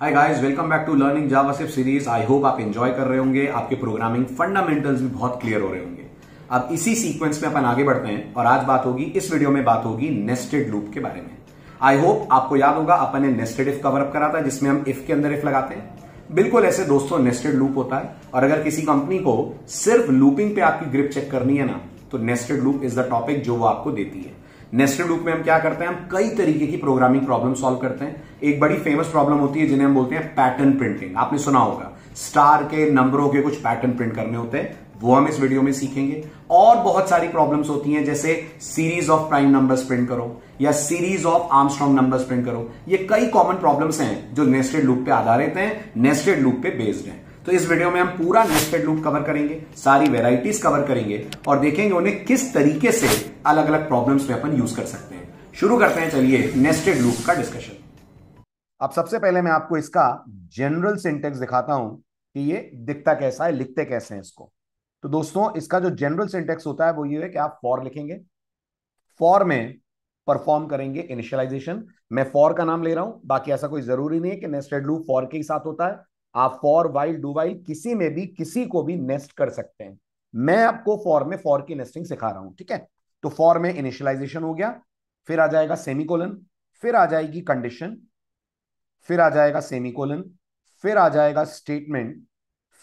Hi guys welcome back to learning JavaScript series I hope आप enjoy कर रहे होंगे आपके प्रोग्रामिंग फंडामेंटल्स भी बहुत क्लियर हो रहे होंगे अब इसी सीक्वेंस में अपन आगे बढ़ते हैं और आज बात होगी इस वीडियो में बात होगी नेस्टेड लूप के बारे में आई होप आपको याद होगा अपन ने नेस्टेड इफ कवर अप करा था जिसमें हम इफ के अंदर इफ लगाते हैं बिल्कुल ऐसे दोस्तों नेस्टेड लूप होता है और अगर किसी कंपनी को सिर्फ लूपिंग पे आपकी ग्रिप चेक करनी है ना तो nested loop is the topic जो वो आपको देती है नेस्टेड लूप में हम क्या करते हैं हम कई तरीके की प्रोग्रामिंग प्रॉब्लम सॉल्व करते हैं एक बड़ी फेमस प्रॉब्लम होती है जिन्हें हम बोलते हैं पैटर्न प्रिंटिंग आपने सुना होगा स्टार के नंबरों के कुछ पैटर्न प्रिंट करने होते हैं वो हम इस वीडियो में सीखेंगे और बहुत सारी प्रॉब्लम्स होती हैं जैसे series of prime numbers print करो या series of Armstrong numbers print करो ये कई कॉमन प्रॉब्लम्स हैं जो नेस्टेड लूप पे आधारित हैं नेस्टेड लूप पे बेस्ड हैं तो इस वीडियो में हम पूरा नेस्टेड लूप कवर करेंगे सारी वेराइटीज कवर करेंगे और देखेंगे उन्हें किस तरीके से अलग अलग प्रॉब्लम्स में अपन यूज कर सकते हैं शुरू करते हैं चलिए नेस्टेड लूप का डिस्कशन अब सबसे पहले मैं आपको इसका जनरल सिंटेक्स दिखाता हूं कि ये दिखता कैसा है लिखते कैसे हैं इसको तो दोस्तों इसका जो जनरल सिंटेक्स होता है वो ये है कि आप फॉर लिखेंगे फॉर में परफॉर्म करेंगे इनिशियलाइजेशन मैं फॉर का नाम ले रहा हूं बाकी ऐसा कोई जरूरी नहीं है कि नेस्टेड लूप फॉर के ही साथ होता है आप फॉर वाइल डू वाइल किसी में भी किसी को भी नेस्ट कर सकते हैं मैं आपको फॉर में फॉर की नेस्टिंग सिखा रहा हूं ठीक है तो फॉर में इनिशियलाइजेशन हो गया फिर आ जाएगा सेमिकोलन फिर आ जाएगी कंडीशन फिर आ जाएगा सेमिकोलन फिर आ जाएगा स्टेटमेंट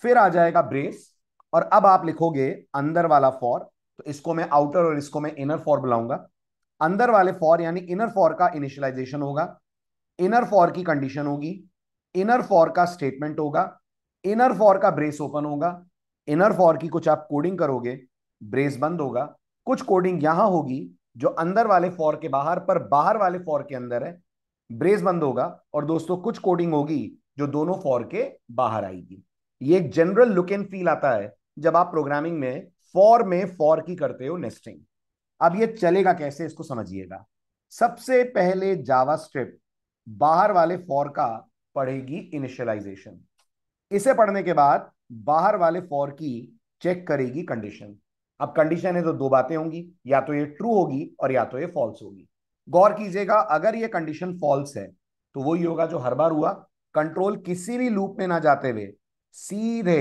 फिर आ जाएगा ब्रेस और अब आप लिखोगे अंदर वाला फॉर तो इसको मैं आउटर और इसको मैं इनर फॉर बुलाऊंगा अंदर वाले फॉर यानी इनर फॉर का इनिशियलाइजेशन होगा इनर फॉर की कंडीशन होगी इनर फॉर का स्टेटमेंट होगा इनर फॉर का ब्रेस ओपन होगा इनर फॉर की कुछ आप कोडिंग करोगे ब्रेस बंद होगा कुछ कोडिंग यहां होगी जो अंदर वाले फॉर के बाहर पर बाहर वाले फॉर के अंदर है ब्रेस बंद होगा और दोस्तों कुछ कोडिंग होगी जो दोनों फॉर के बाहर आएगी ये एक जनरल लुक एंड फील आता है जब आप प्रोग्रामिंग में फॉर में फॉर की करते हो नेस्टिंग अब ये चलेगा कैसे इसको समझिएगा सबसे पहले जावा बाहर वाले फॉर का पढ़ेगी इनिशियलाइजेशन इसे पढ़ने के बाद बाहर वाले फॉर की चेक करेगी कंडीशन अब कंडीशन है तो दो बातें होंगी या तो ये ट्रू होगी और या तो ये फॉल्स होगी गौर कीजिएगा अगर ये कंडीशन फॉल्स है तो वही होगा जो हर बार हुआ कंट्रोल किसी भी लूप में ना जाते हुए सीधे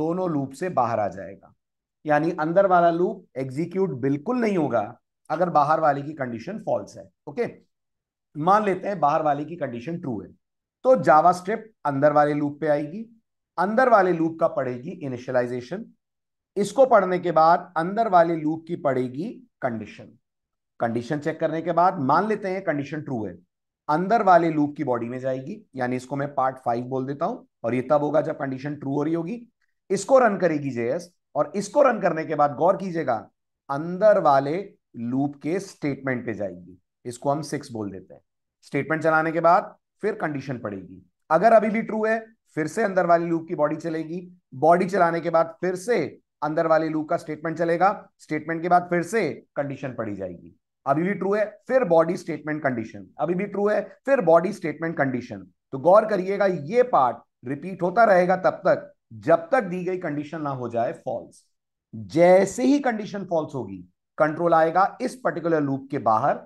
दोनों लूप से बाहर आ जाएगा यानी अंदर वाला लूप एग्जीक्यूट बिल्कुल नहीं होगा अगर बाहर वाले की कंडीशन फॉल्स है ओके मान लेते हैं बाहर वाले की कंडीशन ट्रू है तो जावास्क्रिप्ट अंदर वाले लूप पे आएगी अंदर वाले लूप का पड़ेगी इनिशियलाइजेशन इसको पढ़ने के बाद अंदर वाले लूप की पड़ेगी कंडीशन कंडीशन चेक करने के बाद मान लेते हैं कंडीशन ट्रू है अंदर वाले लूप की बॉडी में जाएगी यानी इसको मैं पार्ट फाइव बोल देता हूं और ये तब होगा जब कंडीशन ट्रू हो रही होगी इसको रन करेगी जेएस और इसको रन करने के बाद गौर कीजिएगा अंदर वाले लूप के स्टेटमेंट पे जाएगी इसको हम सिक्स बोल देते हैं स्टेटमेंट चलाने के बाद फिर कंडीशन पड़ेगी अगर अभी भी ट्रू है फिर से अंदर वाली लूप की बॉडी चलेगी बॉडी चलाने के बाद फिर से अंदर वाले लूप का स्टेटमेंट चलेगा स्टेटमेंट के बाद फिर से कंडीशन पड़ी जाएगी अभी भी ट्रू है फिर बॉडी स्टेटमेंट कंडीशन अभी भी ट्रू है फिर बॉडी स्टेटमेंट कंडीशन तो गौर करिएगा ये पार्ट रिपीट होता रहेगा तब तक जब तक दी गई कंडीशन ना हो जाए फॉल्स जैसे ही कंडीशन फॉल्स होगी कंट्रोल आएगा इस पर्टिकुलर लूप के बाहर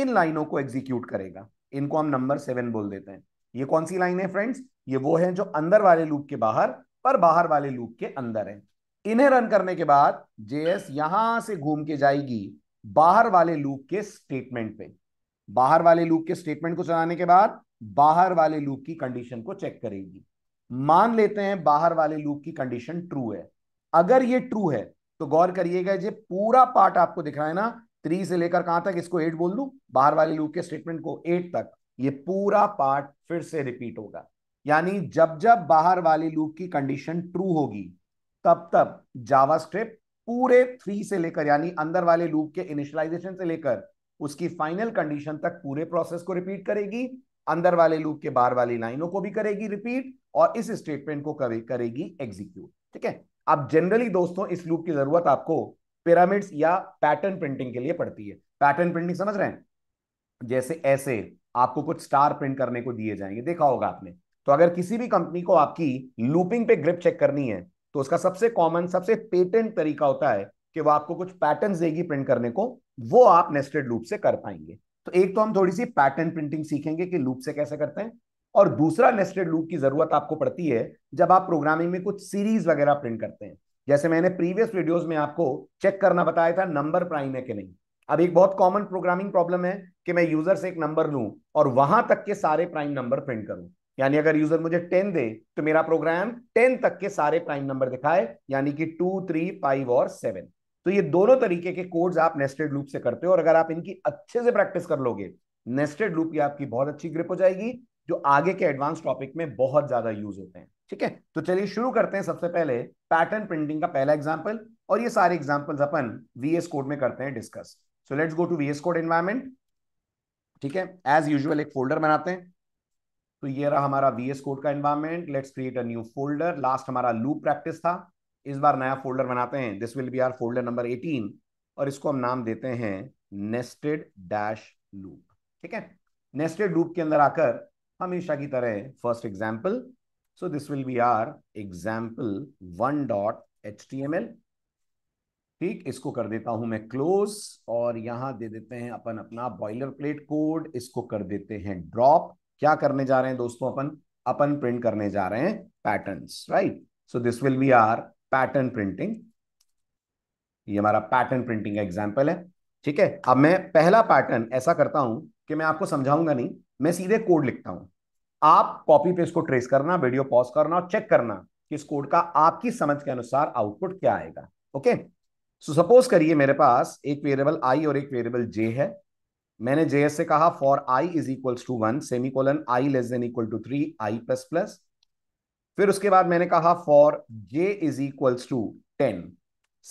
इन लाइनों को एग्जीक्यूट करेगा इनको हम नंबर सेवन बोल देते हैं ये कौन सी लाइन है फ्रेंड्स ये वो है जो अंदर वाले लूप के बाहर पर बाहर वाले लूप के अंदर है इन्हें रन करने के बाद जेएस यहां से घूम के जाएगी बाहर वाले लूप के स्टेटमेंट पे बाहर वाले लूप के स्टेटमेंट को चलाने के बाद बाहर वाले लूप की कंडीशन को चेक करेगी मान लेते हैं बाहर वाले लूप की कंडीशन ट्रू है अगर ये ट्रू है तो गौर करिएगा ये पूरा पार्ट आपको दिख रहा है ना थ्री से लेकर कहां तक इसको एट बोल दू बाहर वाले लूप के स्टेटमेंट को एट तक ये पूरा पार्ट फिर से रिपीट होगा यानी जब जब बाहर वाले लूप की कंडीशन ट्रू होगी तब तब जावास्क्रिप्ट पूरे थ्री से लेकर यानी अंदर वाले लूप के इनिशियलाइजेशन से लेकर उसकी फाइनल कंडीशन तक पूरे प्रोसेस को रिपीट करेगी अंदर वाले लूप के बाहर वाली लाइनों को भी करेगी रिपीट और इस स्टेटमेंट को करेगी एग्जीक्यूट ठीक है अब जनरली दोस्तों इस लूप की जरूरत आपको पिरामिड्स या पैटर्न प्रिंटिंग के लिए पड़ती है पैटर्न प्रिंटिंग समझ रहे हैं जैसे ऐसे आपको कुछ स्टार प्रिंट करने को दिए जाएंगे देखा होगा आपने तो अगर किसी भी कंपनी को आपकी लूपिंग पे ग्रिप चेक करनी है तो उसका सबसे कॉमन सबसे पेटेंट तरीका होता है कि वो आपको कुछ पैटर्न देगी प्रिंट करने को वो आप नेस्टेड लूप से कर पाएंगे तो एक तो हम थोड़ी सी पैटर्न प्रिंटिंग सीखेंगे कि लूप से कैसे करते हैं और दूसरा नेस्टेड लूप की जरूरत आपको पड़ती है जब आप प्रोग्रामिंग में कुछ सीरीज वगैरह प्रिंट करते हैं जैसे मैंने प्रीवियस वीडियोस में आपको चेक करना बताया था नंबर प्राइम है कि नहीं अब एक बहुत कॉमन प्रोग्रामिंग प्रॉब्लम है कि मैं यूजर से एक नंबर लूं और वहां तक के सारे प्राइम नंबर प्रिंट करूं यानी अगर यूजर मुझे टेन दे तो मेरा प्रोग्राम टेन तक के सारे प्राइम नंबर दिखाए यानी कि टू थ्री फाइव और सेवन तो ये दोनों तरीके के कोड्स आप नेस्टेड लूप से करते हो और अगर आप इनकी अच्छे से प्रैक्टिस कर लोगे नेस्टेड लूप की आपकी बहुत अच्छी ग्रिप हो जाएगी जो आगे के एडवांस टॉपिक में बहुत ज्यादा यूज होते हैं ठीक है तो चलिए शुरू करते हैं सबसे पहले पैटर्न प्रिंटिंग का पहला एग्जाम्पल और ये सारे एग्जाम्पल अपन वीएस कोड में करते हैं discuss so let's go to VS code environment ठीक है एज यूजल एक फोल्डर बनाते हैं तो ये रहा हमारा वीएस कोड का environment let's create a new folder last हमारा लूप प्रैक्टिस था इस बार नया फोल्डर बनाते हैं this will be our folder number 18 और इसको हम नाम देते हैं नेस्टेड डैश लूप ठीक है नेस्टेड लूप के अंदर आकर हमेशा की तरह first example So this will be our example one dot H T M L ठीक इसको कर देता हूं मैं क्लोज और यहां दे देते हैं अपन अपना बॉइलर प्लेट कोड इसको कर देते हैं ड्रॉप क्या करने जा रहे हैं दोस्तों अपन अपन प्रिंट करने जा रहे हैं patterns right so this will be our pattern printing ये हमारा पैटर्न प्रिंटिंग का एग्जाम्पल है ठीक है अब मैं पहला पैटर्न ऐसा करता हूं कि मैं आपको समझाऊंगा नहीं मैं सीधे कोड लिखता हूं आप कॉपी पे इसको ट्रेस करना वीडियो पॉज करना और चेक करना कि इस कोड का आपकी समझ के अनुसार आउटपुट क्या आएगा ओके सो सपोज करिए मेरे पास एक वेरिएबल आई और एक वेरिएबल जे है मैंने जेएस से कहा for I is equals to one semi colon I less than equal to three I plus plus फिर उसके बाद मैंने कहा for J is equals to ten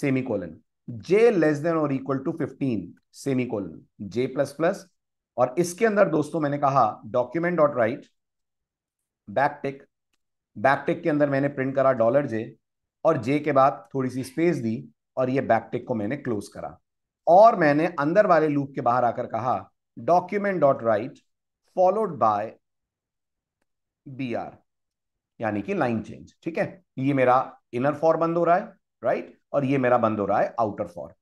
semi colon J less than और equal to fifteen semi colon J plus plus और इसके अंदर दोस्तों मैंने कहा document dot write backtick backtick के अंदर मैंने प्रिंट करा डॉलर जे और जे के बाद थोड़ी सी स्पेस दी और ये बैकटेक को मैंने क्लोज करा और मैंने अंदर वाले लूप के बाहर आकर कहा document dot write followed by B R यानी कि लाइन चेंज ठीक है ये मेरा इनर फॉर बंद हो रहा है राइट और ये मेरा बंद हो रहा है आउटर फॉर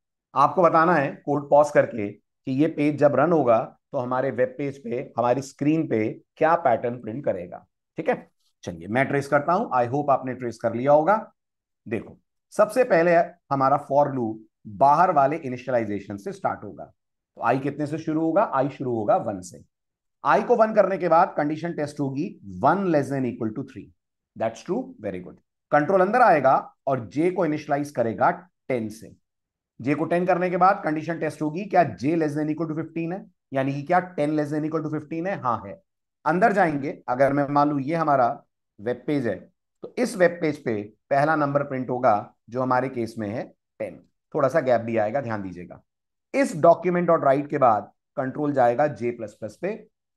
आपको बताना है कोड पॉज करके कि ये पेज जब रन होगा तो हमारे वेब पेज पे हमारी स्क्रीन पे क्या पैटर्न प्रिंट करेगा ठीक है चलिए मैं ट्रेस करता हूं आई होप आपने ट्रेस कर लिया होगा देखो सबसे पहले हमारा फॉर लू बाहर वाले इनिशियलाइजेशन से स्टार्ट होगा तो आई कितने से शुरू होगा आई शुरू होगा वन से आई को वन करने के बाद कंडीशन टेस्ट होगी one less than equal to three that's true very good control अंदर आएगा और जे को इनिशियलाइज करेगा टेन से जे को टेन करने के बाद कंडीशन टेस्ट होगी क्या J less than equal to fifteen है यानी कि क्या ten less than equal to fifteen है हाँ है अंदर जाएंगे अगर मैं मान लू ये हमारा वेब पेज है तो इस वेब पेज पे पहला नंबर प्रिंट होगा जो हमारे केस में है टेन थोड़ा सा गैप भी आएगा ध्यान दीजिएगा इस डॉक्यूमेंट और राइट के बाद कंट्रोल जाएगा जे प्लस प्लस पे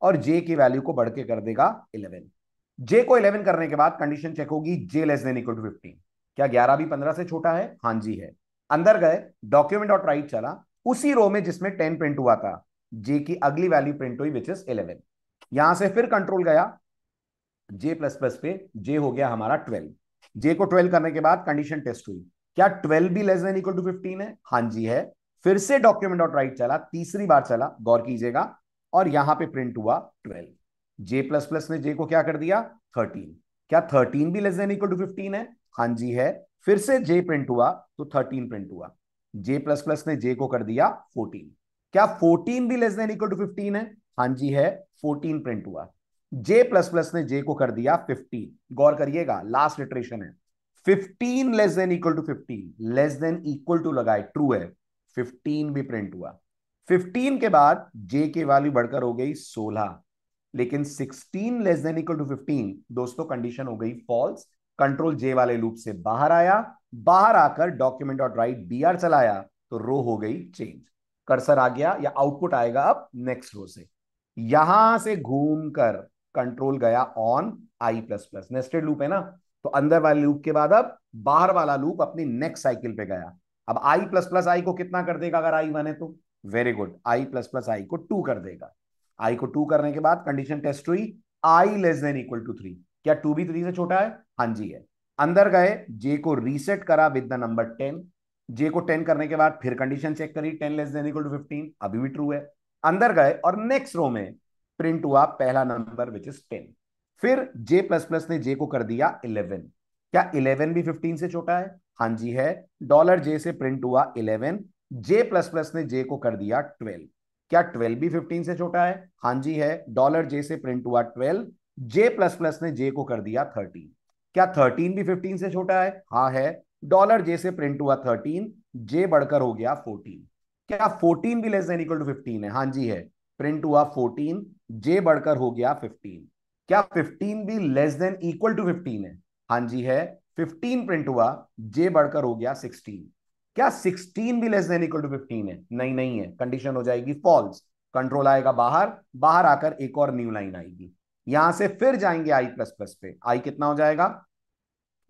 और जे की वैल्यू को बढ़ के कर देगा इलेवन जे को इलेवन करने के बाद कंडीशन चेक होगी जे less than equal to fifteen क्या ग्यारह भी पंद्रह से छोटा है हाँ जी है अंदर गए डॉक्यूमेंट डॉट राइट चला उसी रो में जिसमें टेन प्रिंट हुआ था जे की अगली वैल्यू प्रिंट हुई विच इज इलेवन यहां से फिर कंट्रोल गया जे प्लस प्लस पे जे हो गया हमारा ट्वेल्व जे को ट्वेल्व करने के बाद कंडीशन टेस्ट हुई क्या ट्वेल्व भी less than equal to fifteen है हां जी है फिर से डॉक्यूमेंट डॉट राइट चला तीसरी बार चला गौर कीजिएगा और यहां पे प्रिंट हुआ ट्वेल्व जे प्लस प्लस ने जे को क्या कर दिया थर्टीन क्या थर्टीन भी less than equal to fifteen है हां जी है फिर से जे प्रिंट हुआ तो थर्टीन प्रिंट हुआ जे प्लस प्लस ने जे को कर दिया फोर्टीन क्या फोर्टीन भी less than equal to fifteen है हाँ जी है फोर्टीन प्रिंट हुआ जे प्लस प्लस ने जे को कर दिया फिफ्टीन गौर करिएगा लास्ट इटरेशन है fifteen less than equal to fifteen less than equal to लगाए ट्रू है फिफ्टीन भी प्रिंट हुआ फिफ्टीन के बाद जे के वैल्यू बढ़कर हो गई सोलह लेकिन sixteen less than equal to fifteen दोस्तों कंडीशन हो गई फॉल्स कंट्रोल जे वाले लूप से बाहर आया बाहर आकर document dot write B R चलाया तो रो हो गई चेंज कर्सर आ गया या आउटपुट आएगा अब नेक्स्ट रो से यहां से घूमकर कंट्रोल गया on I plus plus nested loop है ना तो अंदर वाले लूप के बाद अब बाहर वाला लूप अपनी नेक्स्ट साइकिल पे गया अब आई प्लस प्लस आई को कितना कर देगा अगर आई वन है तो very good I plus plus आई को टू कर देगा आई को टू करने के बाद कंडीशन टेस्ट हुई I less than equal to three क्या टू भी थ्री से छोटा है हाँ जी है अंदर गए जे को रीसेट करा with the number ten J को टेन करने के बाद फिर कंडीशन चेक करी ten less than equal to fifteen अभी भी ट्रू है अंदर गए और नेक्स्ट रो में प्रिंट हुआ पहला नंबर विच इज टेन फिर जे प्लस प्लस ने जे को कर दिया इलेवन क्या इलेवन भी फिफ्टीन से छोटा है हां जी है डॉलर जे से प्रिंट हुआ इलेवन जे प्लस प्लस ने जे को कर दिया ट्वेल्व क्या ट्वेल्व भी फिफ्टीन से छोटा है हां जी है डॉलर जे से प्रिंट हुआ ट्वेल्व जे प्लस प्लस ने जे को कर दिया थर्टीन क्या थर्टीन भी फिफ्टीन से छोटा है हाँ है डॉलर जे से प्रिंट हुआ थर्टीन जे बढ़कर हो गया फोर्टीन क्या 14 भी लेस देन इक्वल टू 15 है हाँ जी है प्रिंट हुआ 14 जे बढ़कर हो गया 15 क्या 15 भी लेस देन इक्वल टू 15 है हाँ जी है 15 प्रिंट हुआ जे बढ़कर हो गया 16 क्या 16 भी लेस देन इक्वल टू 15 है नहीं नहीं है कंडीशन हो जाएगी फॉल्स कंट्रोल आएगा बाहर बाहर आकर एक और न्यू लाइन आएगी यहां से फिर जाएंगे आई प्लस प्लस पे आई कितना हो जाएगा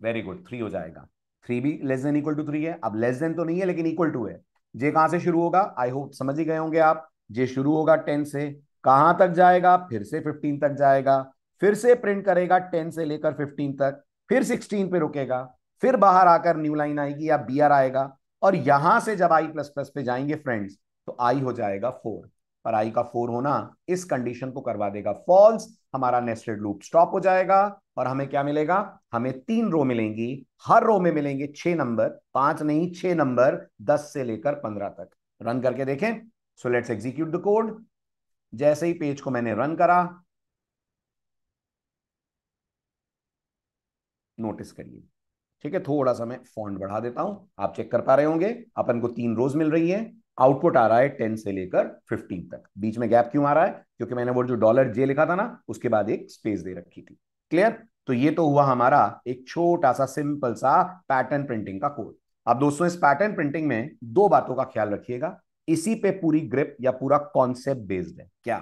वेरी गुड थ्री हो जाएगा थ्री भी less than equal to three है अब लेस देन तो नहीं है लेकिन इक्वल टू है जे कहां से शुरू होगा आई होप समझ ही गए होंगे आप जे शुरू होगा टेन से कहां तक जाएगा फिर से फिफ्टीन तक जाएगा फिर से प्रिंट करेगा टेन से लेकर फिफ्टीन तक फिर सिक्सटीन पे रुकेगा फिर बाहर आकर न्यू लाइन आएगी या बी आएगा और यहां से जब आई प्लस प्लस पे जाएंगे फ्रेंड्स तो आई हो जाएगा फोर और आई का फोर होना इस कंडीशन को करवा देगा फॉल्स हमारा नेस्टेड लूप स्टॉप हो जाएगा और हमें क्या मिलेगा हमें तीन रो मिलेंगी हर रो में मिलेंगे छह नंबर पांच नहीं छह नंबर दस से लेकर पंद्रह तक रन करके देखें so let's execute the code जैसे ही पेज को मैंने रन करा नोटिस करिए ठीक है थोड़ा सा मैं फॉन्ट बढ़ा देता हूं आप चेक कर पा रहे होंगे अपन को तीन रोज मिल रही है आउटपुट आ रहा है टेन से लेकर फिफ्टीन तक बीच में गैप क्यों आ रहा है क्योंकि मैंने वो जो डॉलर जे लिखा था ना उसके बाद एक स्पेस दे रखी थी क्लियर तो ये तो हुआ हमारा एक छोटा सा सिंपल सा पैटर्न प्रिंटिंग का कोड अब दोस्तों इस पैटर्न प्रिंटिंग में दो बातों का ख्याल रखिएगा इसी पे पूरी ग्रिप या पूरा कॉन्सेप्ट बेस्ड है क्या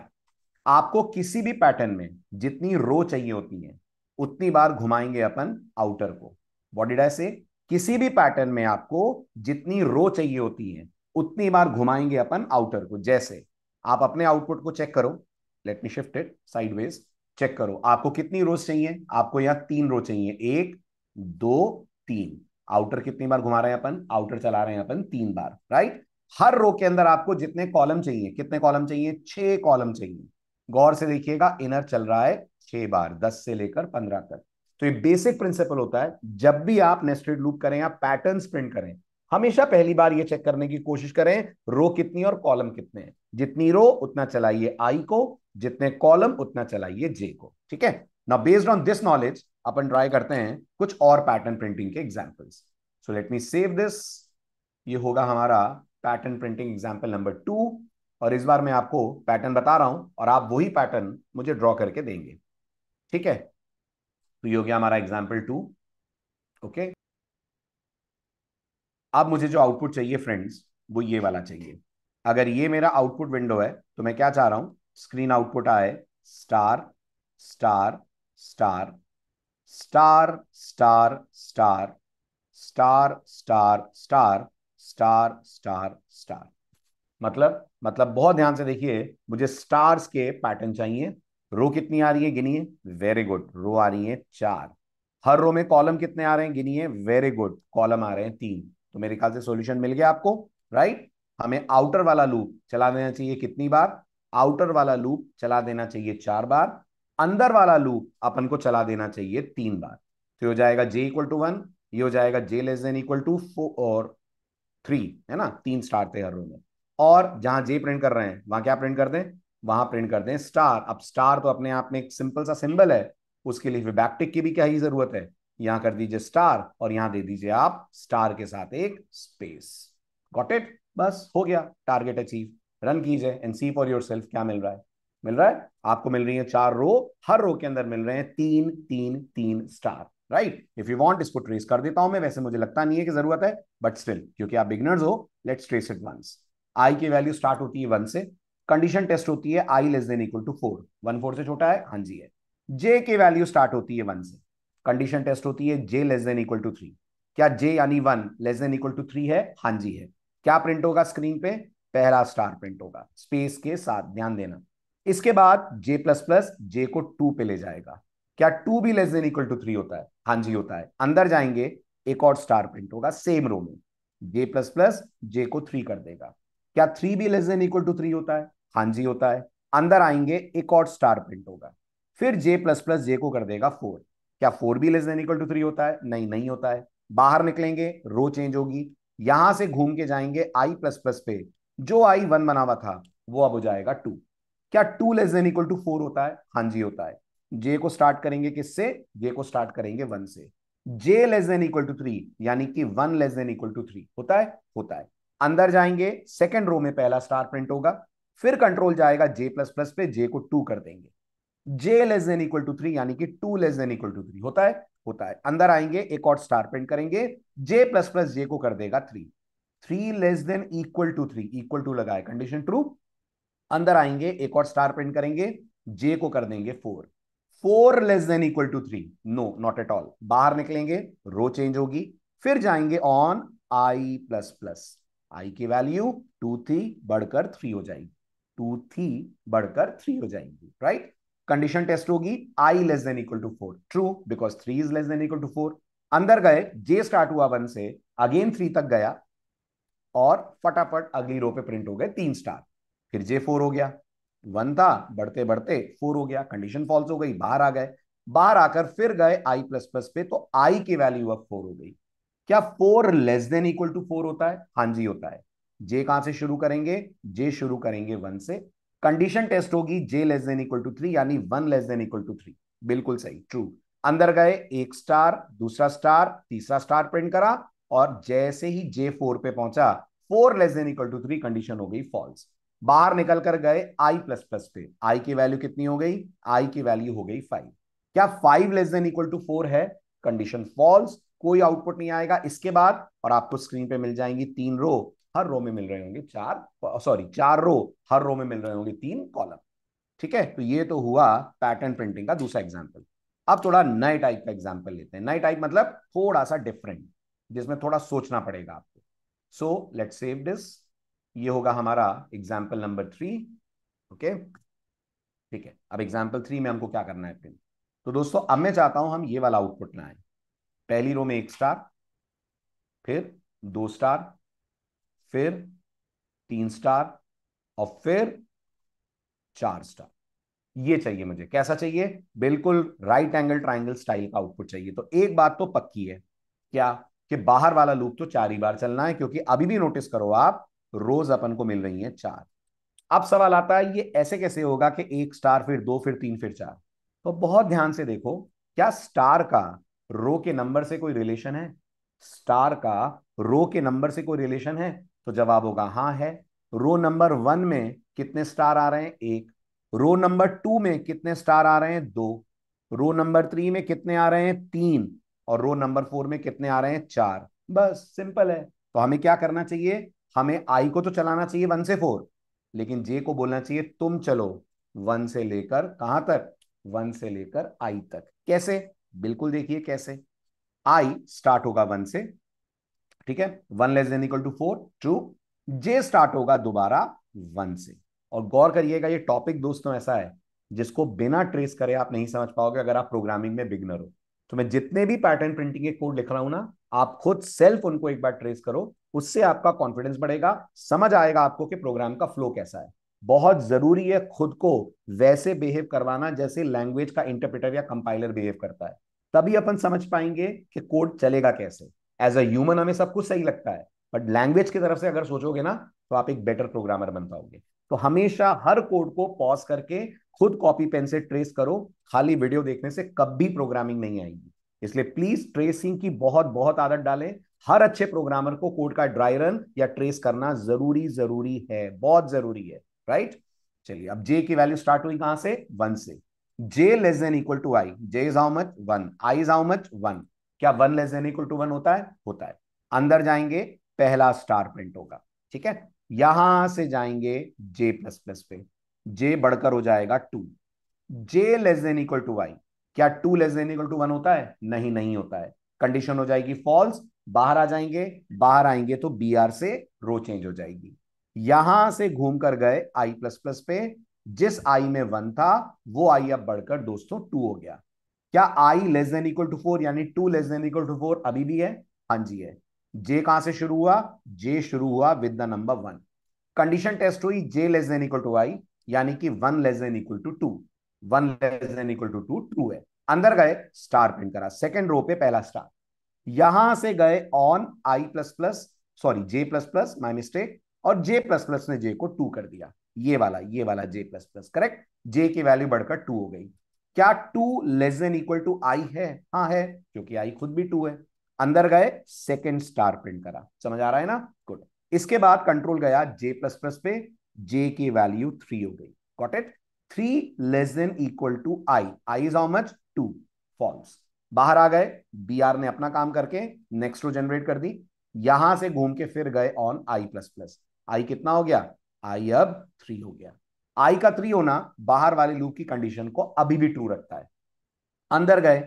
आपको किसी भी पैटर्न में जितनी रो चाहिए होती है उतनी बार घुमाएंगे अपन आउटर को बॉडी डाय से किसी भी पैटर्न में आपको जितनी रो चाहिए होती है उतनी बार घुमाएंगे अपन आउटर को जैसे आप अपने आउटपुट को चेक करो let me shift it sideways check करो आपको कितनी रोज चाहिए आपको यहां तीन रोज चाहिए एक दो तीन आउटर कितनी बार घुमा रहे हैं अपन आउटर चला रहे हैं अपन तीन बार राइट हर रो के अंदर आपको जितने कॉलम चाहिए कितने कॉलम चाहिए छह कॉलम चाहिए गौर से देखिएगा इनर चल रहा है छह बार दस से लेकर पंद्रह तक तो ये बेसिक प्रिंसिपल होता है जब भी आप नेस्टेड लूप करें या पैटर्न प्रिंट करें हमेशा पहली बार ये चेक करने की कोशिश करें रो कितनी और कॉलम कितने हैं जितनी रो उतना चलाइए आई को जितने कॉलम उतना चलाइए जे को ठीक है ना बेस्ड ऑन दिस नॉलेज अपन ट्राई करते हैं कुछ और पैटर्न प्रिंटिंग के examples so let me save this ये होगा हमारा pattern printing example number two और इस बार मैं आपको पैटर्न बता रहा हूं और आप वही पैटर्न मुझे ड्रॉ करके देंगे ठीक है तो ये हो गया हमारा एग्जाम्पल टू ओके अब मुझे जो आउटपुट चाहिए फ्रेंड्स वो ये वाला चाहिए अगर ये मेरा आउटपुट विंडो है तो मैं क्या चाह रहा हूं स्क्रीन आउटपुट आए star star star star star star star star star star star star मतलब मतलब बहुत ध्यान से देखिए मुझे स्टार्स के पैटर्न चाहिए रो कितनी आ रही है गिनिए वेरी गुड रो आ रही है चार हर रो में कॉलम कितने आ रहे हैं गिनिए वेरी गुड कॉलम आ रहे हैं तीन तो मेरे ख्याल से सोल्यूशन मिल गया आपको राइट हमें आउटर वाला लूप चला देना चाहिए कितनी बार आउटर वाला लूप चला देना चाहिए चार बार अंदर वाला लूप अपन को चला देना चाहिए तीन बार तो हो जाएगा जे इक्वल टू वन ये हो जाएगा J less than equal to four और थ्री है ना तीन स्टार थे हर रो में और जहां जे प्रिंट कर रहे हैं वहां क्या प्रिंट कर दें वहां प्रिंट कर दें स्टार अब स्टार तो अपने आप में एक सिंपल सा सिंबल है उसके लिए बैकटिक की भी क्या ही जरूरत है यहां कर दीजिए स्टार और यहां दे दीजिए आप स्टार के साथ एक स्पेस गॉट इट बस हो गया टारगेट अचीव रन कीजिए and see for yourself क्या मिल रहा है मिल रहा है आपको मिल रही है चार रो हर रो के अंदर मिल रहे हैं तीन तीन तीन star right if you want इसको ट्रेस कर देता हूं मैं वैसे मुझे लगता नहीं है कि जरूरत है बट स्टिल क्योंकि आप बिगनर्स हो let's trace it once I की वैल्यू स्टार्ट होती है वन से कंडीशन टेस्ट होती है I less than equal to four one four से छोटा है हांजी है जे की वैल्यू स्टार्ट होती है वन से कंडीशन टेस्ट होती है J less than equal to three क्या जे यानी one less than equal to three है हाँ जी है क्या प्रिंट होगा स्क्रीन पे पहला स्टार प्रिंट होगा स्पेस के साथ ध्यान देना इसके बाद जे प्लस प्लस जे को टू पे ले जाएगा क्या टू भी less than equal to three होता है हाँ जी होता है अंदर जाएंगे एक और स्टार प्रिंट होगा सेम रो में जे प्लस प्लस जे को थ्री कर देगा क्या थ्री भी less than equal to three होता है हाँ जी होता है अंदर आएंगे एक और स्टार प्रिंट होगा फिर जे प्लस प्लस जे को कर देगा फोर क्या four be less than equal to three होता है नहीं नहीं होता है बाहर निकलेंगे रो चेंज होगी यहां से घूम के जाएंगे आई प्लस प्लस पे जो आई वन बना हुआ था वो अब हो जाएगा टू क्या two less than equal to four होता है हाँ जी होता है जे को स्टार्ट करेंगे किससे जे को स्टार्ट करेंगे वन से जे less than equal to three यानी कि one less than equal to three होता है होता है अंदर जाएंगे सेकेंड रो में पहला स्टार प्रिंट होगा फिर कंट्रोल जाएगा जे प्लस प्लस पे जे को टू कर देंगे J less than equal to three यानी कि two less than equal to three होता है होता है अंदर आएंगे एक और स्टार प्रिंट करेंगे जे प्लस प्लस जे को कर देगा three three less than equal to three equal to लगाए कंडीशन ट्रू अंदर आएंगे एक और स्टार प्रिंट करेंगे जे को कर देंगे four four less than equal to three no not at all बाहर निकलेंगे रो चेंज होगी फिर जाएंगे on I plus plus I की वैल्यू टू थी बढ़कर थ्री हो जाएगी टू थी बढ़कर थ्री हो जाएगी राइट कंडीशन टेस्ट होगी I less than equal to four true because three is less than equal to four अंदर गए जे स्टार्ट हुआ वन से अगेन थ्री तक गया और फटाफट अगली रो पे प्रिंट हो गए तीन स्टार फिर जे फोर हो गया वन था बढ़ते बढ़ते फोर हो गया कंडीशन फॉल्स हो गई बाहर आ गए बाहर आकर फिर गए आई प्लस प्लस पे तो आई की वैल्यू अब फोर हो गई क्या four less than equal to four होता है हां जी होता है जे कहां से शुरू करेंगे जे शुरू करेंगे वन से कंडीशन टेस्ट होगी जे less than equal to three यानी one less than equal to three बिल्कुल सही ट्रू अंदर गए एक स्टार दूसरा स्टार तीसरा स्टार प्रिंट करा और जैसे ही जे फोर पे पहुंचा four less than equal to three condition हो गई फॉल्स बाहर निकल कर गए आई प्लस प्लस पे आई की वैल्यू कितनी हो गई आई की वैल्यू हो गई फाइव क्या five less than equal to four है कंडीशन फॉल्स कोई आउटपुट नहीं आएगा इसके बाद और आपको स्क्रीन पे मिल जाएंगी तीन रो हर रो में मिल रहे होंगे चार सॉरी चार रो हर रो में मिल रहे होंगे तीन कॉलम ठीक है तो ये तो हुआ पैटर्न प्रिंटिंग का दूसरा एग्जाम्पल अब थोड़ा नए टाइप का एग्जाम्पल लेते हैं नए टाइप मतलब थोड़ा सा डिफरेंट जिसमें थोड़ा सोचना पड़ेगा आपको सो लेट सेव दिस ये होगा हमारा एग्जाम्पल नंबर थ्री ओके ठीक है अब एग्जाम्पल थ्री में हमको क्या करना है प्रिंट तो दोस्तों अब मैं चाहता हूं हम ये वाला आउटपुट ना पहली रो में एक स्टार फिर दो स्टार फिर तीन स्टार और फिर चार स्टार ये चाहिए मुझे कैसा चाहिए बिल्कुल राइट एंगल ट्राइंगल स्टाइल का आउटपुट चाहिए तो एक बात तो पक्की है क्या कि बाहर वाला लूप तो चार ही बार चलना है क्योंकि अभी भी नोटिस करो आप रोज अपन को मिल रही है चार अब सवाल आता है ये ऐसे कैसे होगा कि एक स्टार फिर दो फिर तीन फिर चार तो बहुत ध्यान से देखो क्या स्टार का रो के नंबर से कोई रिलेशन है स्टार का रो के नंबर से कोई रिलेशन है तो जवाब होगा हाँ है रो नंबर वन में कितने स्टार आ रहे हैं एक रो नंबर टू में कितने स्टार आ रहे हैं दो रो नंबर थ्री में कितने आ रहे हैं तीन और रो नंबर फोर में कितने आ रहे हैं चार बस सिंपल है तो हमें क्या करना चाहिए हमें आई को तो चलाना चाहिए वन से फोर लेकिन जे को बोलना चाहिए तुम चलो वन से लेकर कहां तक वन से लेकर आई तक कैसे बिल्कुल देखिए कैसे आई स्टार्ट होगा वन से ठीक है one less than equal to four true J start होगा दोबारा वन से और गौर करिएगा ये टॉपिक दोस्तों ऐसा है जिसको बिना ट्रेस करे आप नहीं समझ पाओगे अगर आप प्रोग्रामिंग में बिगनर हो तो मैं जितने भी पैटर्न प्रिंटिंग के कोड लिख रहा हूं ना आप खुद सेल्फ उनको एक बार ट्रेस करो उससे आपका कॉन्फिडेंस बढ़ेगा समझ आएगा आपको कि प्रोग्राम का फ्लो कैसा है बहुत जरूरी है खुद को वैसे बिहेव करवाना जैसे लैंग्वेज का इंटरप्रेटर या कंपाइलर बिहेव करता है तभी अपन समझ पाएंगे कि कोड चलेगा कैसे एज अमन हमें सब कुछ सही लगता है बट लैंग्वेज की तरफ से अगर सोचोगे ना तो आप एक बेटर प्रोग्रामर बन पाओगे तो हमेशा हर कोड को पॉज करके खुद कॉपी पेन से ट्रेस करो खाली वीडियो देखने से कभी प्रोग्रामिंग नहीं आएगी इसलिए प्लीज ट्रेसिंग की बहुत बहुत आदत डालें हर अच्छे प्रोग्रामर को कोड का ड्राई रन या ट्रेस करना जरूरी जरूरी है बहुत जरूरी है राइट चलिए अब जे की वैल्यू स्टार्ट हुई कहां से वन से जे less than equal to I J is how much one I is how much one क्या one less than equal to one होता है होता है अंदर जाएंगे पहला स्टार प्रिंट होगा ठीक है यहां से जाएंगे जे प्लस प्लस पे जे बढ़कर हो जाएगा two J less than equal to Y क्या two less than equal to one होता है नहीं नहीं होता है कंडीशन हो जाएगी फॉल्स बाहर आ जाएंगे बाहर आएंगे तो बी आर से रो चेंज हो जाएगी यहां से घूम कर गए आई प्लस प्लस पे जिस आई में वन था वो आई अब बढ़कर दोस्तों टू हो गया क्या i less than equal to four यानी two less than equal to four अभी भी है हाँ जी है जे कहां से शुरू हुआ जे शुरू हुआ with the number one condition test हुई j less than equal to i यानी कि one less than equal to two one less than equal to two two है अंदर गए स्टार प्रिंट करा सेकेंड रो पे पहला स्टार यहां से गए on I plus plus sorry j plus plus my mistake और जे प्लस प्लस ने जे को टू कर दिया ये वाला ये वाला j plus plus correct j की वैल्यू बढ़कर टू हो गई क्या two less than equal to i है हाँ है क्योंकि आई खुद भी टू है अंदर गए सेकेंड स्टार प्रिंट करा समझ आ रहा है ना गुड इसके बाद कंट्रोल गया जे प्लस प्लस पे जे की वैल्यू थ्री हो गई got it three less than equal to i i is how much two false बाहर आ गए बी आर ने अपना काम करके नेक्स्ट रो जनरेट कर दी यहां से घूम के फिर गए on I plus plus i कितना हो गया आई अब थ्री हो गया आई का थ्री होना बाहर वाले लूप की कंडीशन को अभी भी ट्रू रखता है अंदर गए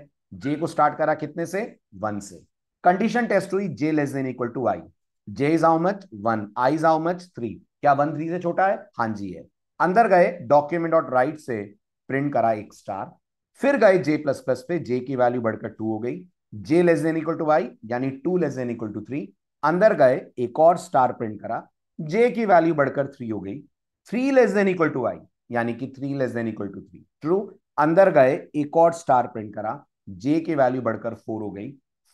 जे को स्टार्ट करा कितने से वन से कंडीशन टेस्ट हुई j less than equal to I J is how much one I is how much three क्या वन थ्री से छोटा है हां जी है अंदर गए डॉक्यूमेंट डॉट राइट से प्रिंट करा एक स्टार फिर गए जे प्लस प्लस पे जे की वैल्यू बढ़कर टू हो गई j less than equal to i यानी two less than equal to three अंदर गए एक और स्टार प्रिंट करा जे की वैल्यू बढ़कर थ्री हो गई three less than equal to i यानी कि three less than equal to three true अंदर गए एक और स्टार प्रिंट करा जे की वैल्यू बढ़कर फोर हो गई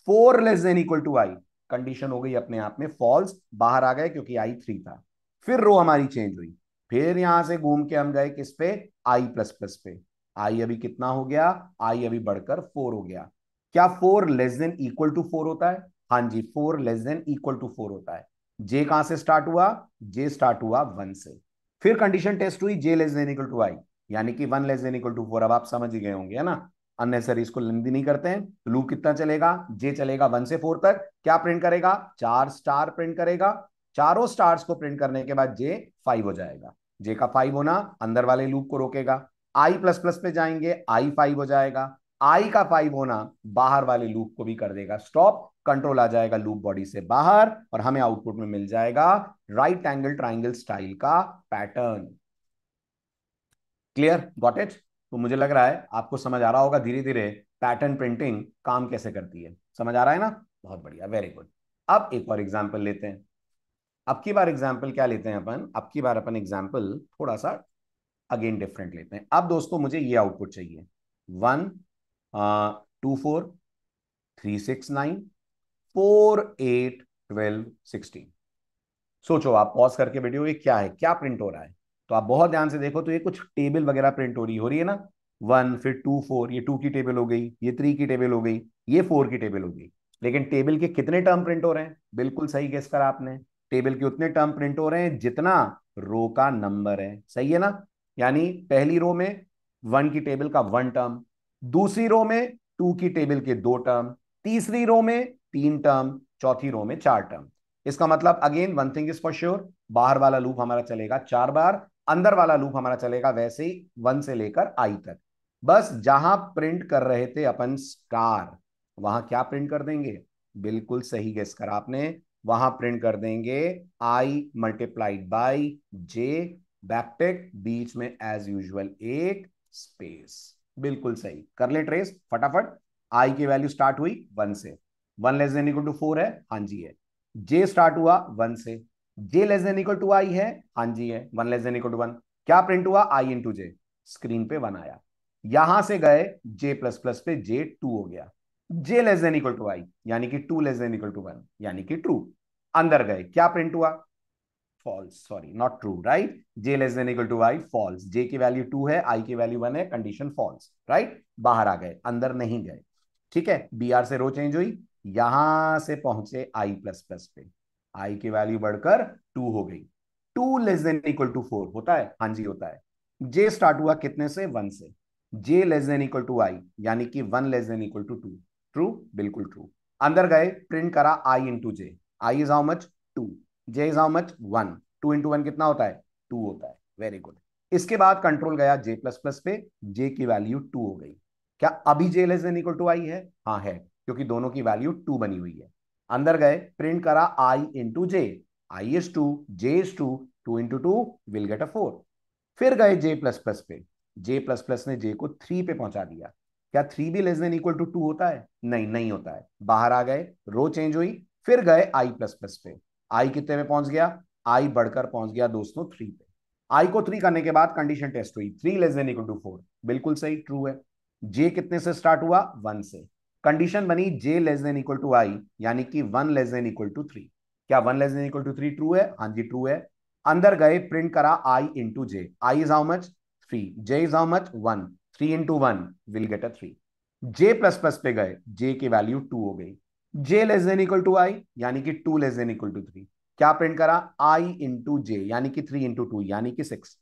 four less than equal to i condition हो गई अपने आप में फॉल्स बाहर आ गए क्योंकि आई थ्री था फिर रो हमारी चेंज हुई फिर यहां से घूम के हम गए किस पे आई प्लस प्लस पे आई अभी कितना हो गया आई अभी बढ़कर फोर हो गया क्या four less than equal to four होता है हाँ जी four less than equal to four होता है जे कहां से स्टार्ट हुआ जे स्टार्ट हुआ वन से फिर कंडीशन टेस्ट हुई j less than equal to i यानी कि one less than equal to four अब आप समझ गए होंगे है ना अननेसरी इसको लंबी नहीं करते हैं तो लूप कितना चलेगा जे चलेगा वन से फोर तक क्या प्रिंट करेगा चार स्टार प्रिंट करेगा चारों स्टार्स को प्रिंट करने के बाद जे फाइव हो जाएगा जे का फाइव होना अंदर वाले लूप को रोकेगा आई प्लस प्लस पे जाएंगे आई फाइव हो जाएगा आई का फाइव होना बाहर वाले लूप को भी कर देगा स्टॉप कंट्रोल आ जाएगा लूप बॉडी से बाहर और हमें आउटपुट में मिल जाएगा राइट एंगल ट्राइंगल स्टाइल का पैटर्न क्लियर गॉट इट तो मुझे लग रहा है आपको समझ आ रहा होगा धीरे धीरे पैटर्न प्रिंटिंग काम कैसे करती है समझ आ रहा है ना बहुत बढ़िया वेरी गुड अब एक और एग्जाम्पल लेते हैं अब की बार एग्जाम्पल क्या लेते हैं अपन अब की बार अपन एग्जाम्पल थोड़ा सा अगेन डिफरेंट लेते हैं अब दोस्तों मुझे ये आउटपुट चाहिए one two four three six nine four eight twelve sixteen सोचो आप पॉज करके बैठे हो ये क्या है क्या प्रिंट हो रहा है तो आप बहुत ध्यान से देखो तो ये कुछ टेबल वगैरह प्रिंट हो रही हो रही है ना वन फिर टू फोर ये टू की टेबल हो गई ये थ्री की टेबल हो गई ये फोर की टेबल हो गई लेकिन टेबल के कितने टर्म प्रिंट हो रहे हैं बिल्कुल सही गेस करा आपने टेबल के उतने टर्म प्रिंट हो रहे हैं जितना रो का नंबर है सही है ना यानी पहली रो में वन की टेबल का वन टर्म दूसरी रो में टू की टेबल के दो टर्म तीसरी रो में तीन टर्म चौथी रो में चार टर्म इसका मतलब again one thing is for sure बाहर वाला लूप हमारा चलेगा चार बार अंदर वाला लूप हमारा चलेगा वैसे ही वन से लेकर आई तक बस जहां प्रिंट कर रहे थे अपन स्टार वहां क्या प्रिंट कर देंगे बिल्कुल सही गेस कर आपने वहां प्रिंट कर देंगे आई मल्टीप्लाइड बाई जे बैकटेक बीच में एज यूजल एक स्पेस बिल्कुल सही कर ले ट्रेस फटाफट आई की वैल्यू स्टार्ट हुई वन से one less than equal to four है हाँ जी है जे स्टार्ट हुआ वन से जे less than equal to i है हाँ जी है one less than equal to one क्या प्रिंट हुआ आई इंटू जे स्क्रीन पे वन आया यहां से गए जे प्लस प्लस पे जे टू हो गया j less than equal to i यानी कि two less than equal to one यानी कि ट्रू अंदर गए क्या प्रिंट हुआ false sorry not true right j less than equal to i false j की वैल्यू टू है आई की वैल्यू वन है कंडीशन फॉल्स राइट बाहर आ गए अंदर नहीं गए ठीक है बी आर से रो चेंज हुई यहां से पहुंचे आई प्लस प्लस पे आई की वैल्यू बढ़कर टू हो गई two less than equal to four होता है हाँ जी होता है जे स्टार्ट हुआ कितने से वन से जे less than equal to i यानी कि one less than equal to two two बिल्कुल ट्रू अंदर गए प्रिंट करा i two j i is how much two j is how much one two into one कितना होता है टू होता है वेरी गुड इसके बाद कंट्रोल गया जे प्लस प्लस पे जे की वैल्यू टू हो गई क्या अभी j less than equal to i है हाँ है क्योंकि दोनों की वैल्यू टू बनी हुई है अंदर गए प्रिंट करा i into j i is two j is two two into two will get a four फिर गए जे प्लस प्लस पे जे प्लस प्लस ने जे को थ्री पे पहुंचा दिया क्या थ्री भी less than equal to two होता है नहीं नहीं होता है बाहर आ गए रो चेंज हुई फिर गए आई प्लस प्लस पे आई कितने में पहुंच गया आई बढ़कर पहुंच गया दोस्तों थ्री पे आई को थ्री करने के बाद कंडीशन टेस्ट हुई three less than equal to four बिल्कुल सही ट्रू है जे कितने से स्टार्ट हुआ वन से कंडीशन बनी j less than equal to i यानी कि one less than equal to three क्या one less than equal to three true है हाँ जी ट्रू है अंदर गए प्रिंट करा i into j i is how much three j is how much one three into one will get a three j plus plus पे गए j की वैल्यू टू हो गई j less than equal to i यानी कि two less than equal to three क्या print करा i into जे यानी कि थ्री इंटू टू यानी कि सिक्स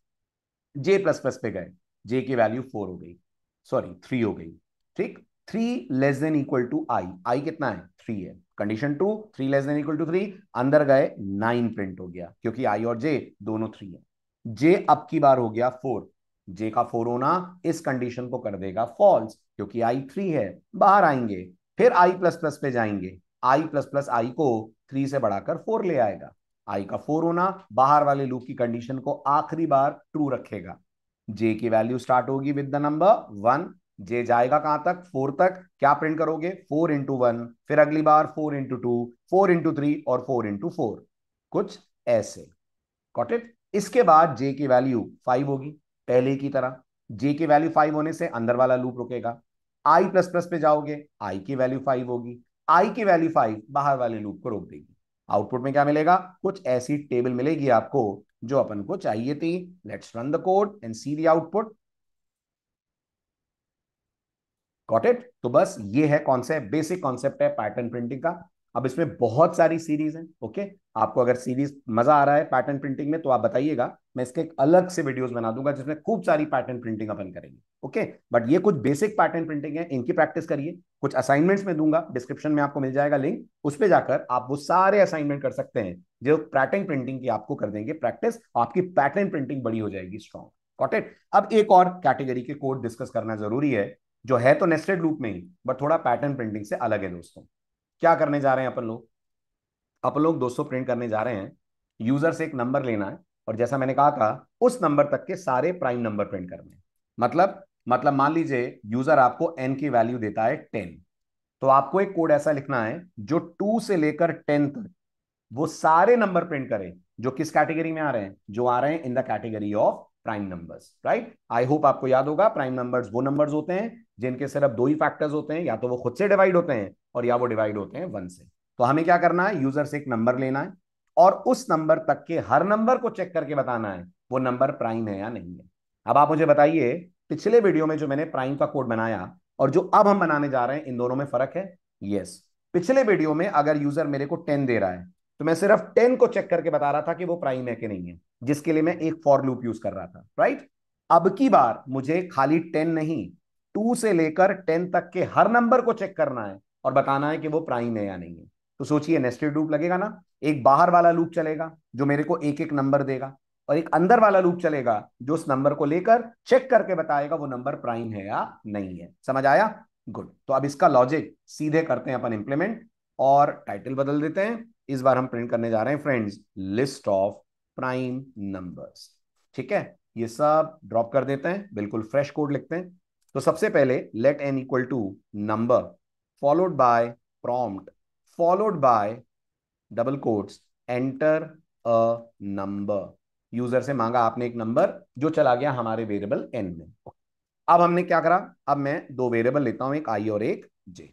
जे प्लस प्लस पे गए जे की वैल्यू फोर हो गई सॉरी थ्री हो गई ठीक three less than equal to i i कितना है थ्री है condition two three less than equal to three अंदर गए नाइन प्रिंट हो गया क्योंकि आई और जे दोनों थ्री है जे अब की बार हो गया फोर जे का फोर होना इस कंडीशन को कर देगा फॉल्स क्योंकि आई थ्री है बाहर आएंगे फिर आई प्लस प्लस पे जाएंगे आई प्लस प्लस आई को थ्री से बढ़ाकर फोर ले आएगा आई का फोर होना बाहर वाले लूप की कंडीशन को आखिरी बार ट्रू रखेगा जे की वैल्यू स्टार्ट होगी with the number one j जाएगा कहां तक फोर तक क्या प्रिंट करोगे फोर इंटू वन फिर अगली बार four into two four into three और फोर इंटू फोर कुछ ऐसे कॉट इट इसके बाद जे की वैल्यू फाइव होगी पहले की तरह जे की वैल्यू फाइव होने से अंदर वाला लूप रुकेगा आई प्लस प्लस पे जाओगे आई की वैल्यू फाइव होगी आई की वैल्यू फाइव बाहर वाले लूप को रोक देगी आउटपुट में क्या मिलेगा कुछ ऐसी टेबल मिलेगी आपको जो अपन को चाहिए थी let's run the code and see the output got it तो बस ये है कॉन्सेप्ट बेसिक कॉन्सेप्ट है पैटर्न प्रिंटिंग का अब इसमें बहुत सारी सीरीज हैं ओके आपको अगर सीरीज मजा आ रहा है पैटर्न प्रिंटिंग में तो आप बताइएगा मैं इसके एक अलग से वीडियोस बना दूंगा जिसमें खूब सारी पैटर्न प्रिंटिंग अपन करेंगे ओके बट ये कुछ बेसिक पैटर्न प्रिंटिंग है इनकी प्रैक्टिस करिए कुछ असाइनमेंट्स में दूंगा डिस्क्रिप्शन में आपको मिल जाएगा लिंक उस पर जाकर आप वो सारे असाइनमेंट कर सकते हैं जो पैटर्न प्रिंटिंग की आपको कर देंगे प्रैक्टिस आपकी पैटर्न प्रिंटिंग बड़ी हो जाएगी स्ट्रॉन्ग कॉटेट अब एक और कैटेगरी के कोड डिस्कस करना जरूरी है जो है तो नेस्टेड लूप में ही बट थोड़ा पैटर्न प्रिंटिंग से अलग है दोस्तों क्या करने जा रहे हैं अपन लोग अपन लोग दोस्तों प्रिंट करने जा रहे हैं यूजर से एक नंबर लेना है और जैसा मैंने कहा था उस नंबर तक के सारे प्राइम नंबर प्रिंट करने मतलब मतलब मान लीजिए यूजर आपको एन की वैल्यू देता है टेन तो आपको एक कोड ऐसा लिखना है जो टू से लेकर टेन तक वो सारे नंबर प्रिंट करे जो किस कैटेगरी में आ रहे हैं जो आ रहे हैं in the category of prime numbers right I hope आपको याद होगा प्राइम नंबर्स वो नंबर्स होते हैं जिनके सिर्फ दो ही फैक्टर्स होते हैं या तो वो खुद से डिवाइड होते हैं और या वो डिवाइड होते हैं वन से तो हमें क्या करना है यूजर से एक नंबर लेना है और उस नंबर तक के हर नंबर को चेक करके बताना है वो नंबर प्राइम है या नहीं है अब आप मुझे बताइए पिछले वीडियो में जो मैंने प्राइम का कोड बनाया और जो अब हम बनाने जा रहे हैं इन दोनों में फर्क है यस पिछले वीडियो में अगर यूजर मेरे को टेन दे रहा है तो मैं सिर्फ टेन को चेक करके बता रहा था कि वो प्राइम है कि नहीं है जिसके लिए मैं एक फॉर लूप यूज कर रहा था राइट अब की बार मुझे खाली टेन नहीं टू से लेकर टेन तक के हर नंबर को चेक करना है और बताना है कि वो प्राइम है या नहीं है तो सोचिए नेस्टेड लूप लगेगा ना एक बाहर वाला लूप चलेगा जो मेरे को एक एक नंबर देगा और एक अंदर वाला लूप चलेगा जो उस नंबर को लेकर चेक करके बताएगा वो नंबर प्राइम है या नहीं है समझ आया गुड तो अब इसका लॉजिक सीधे करते हैं अपन इंप्लीमेंट और टाइटल बदल देते हैं इस बार हम प्रिंट करने जा रहे हैं friends list of prime numbers ठीक है ये सब ड्रॉप कर देते हैं बिल्कुल फ्रेश कोड लिखते हैं तो सबसे पहले let n equal to number followed by prompt followed by double quotes enter a number user से मांगा आपने एक नंबर जो चला गया हमारे वेरिएबल एन में अब हमने क्या करा अब मैं दो वेरिएबल लेता हूं एक आई और एक जे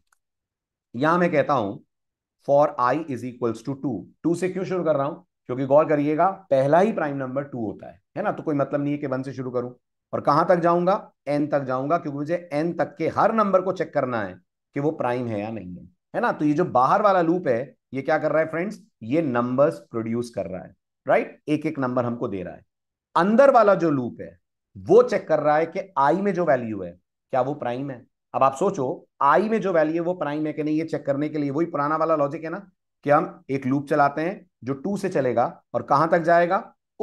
यहां मैं कहता हूं for I is equals to two two से क्यों शुरू कर रहा हूं क्योंकि गौर करिएगा पहला ही प्राइम नंबर टू होता है है ना तो कोई मतलब नहीं है कि वन से शुरू करूं और कहां तक जाऊंगा एन तक जाऊंगा क्योंकि मुझे एन तक के हर नंबर को चेक करना है कि वो प्राइम है या नहीं है है ना तो ये जो बाहर वाला लूप है ये क्या कर रहा है फ्रेंड्स ये नंबर्स प्रोड्यूस कर रहा है राइट एक एक नंबर हमको दे रहा है अंदर वाला जो लूप है वो चेक कर रहा है कि आई में जो वैल्यू है क्या वो प्राइम है अब आप सोचो आई में जो वैल्यू है वो प्राइम है कि नहीं ये चेक करने के लिए वही पुराना वाला लॉजिक है ना कि हम एक लूप चलाते हैं जो टू से चलेगा और कहां तक जाएगा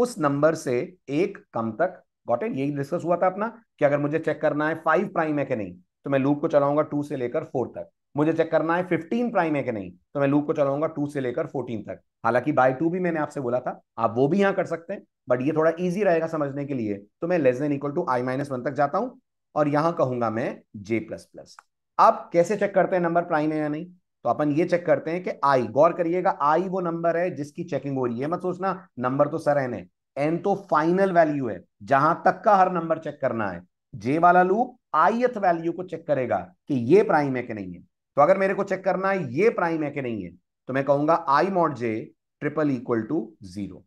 उस नंबर से एक कम तक गॉट इट यही डिस्कस हुआ था अपना कि अगर मुझे चेक करना है फाइव प्राइम है कि नहीं तो मैं लूप को चलाऊंगा टू से लेकर फोर तक मुझे चेक करना है फिफ्टीन प्राइम है कि नहीं तो मैं लूप को चलाऊंगा टू से लेकर फोर्टीन तक हालांकि बाय टू भी मैंने आपसे बोला था आप वो भी यहां कर सकते हैं बट ये थोड़ा इजी रहेगा समझने के लिए तो मैं less than equal to i minus one तक जाता हूं और यहां कहूंगा मैं जे प्लस प्लस आप कैसे चेक करते हैं नंबर प्राइम है या नहीं तो अपन ये चेक करते हैं कि आई गौर करिएगा आई वो नंबर है जिसकी चेकिंग हो रही है मत सोचना नंबर तो सर एन है एन तो फाइनल वैल्यू है जहां तक का हर नंबर चेक करना है जे वाला लूप आईथ वैल्यू को चेक करेगा कि ये प्राइम है कि नहीं है तो अगर मेरे को चेक करना है ये प्राइम है कि नहीं है तो मैं कहूंगा i mod j triple equal to zero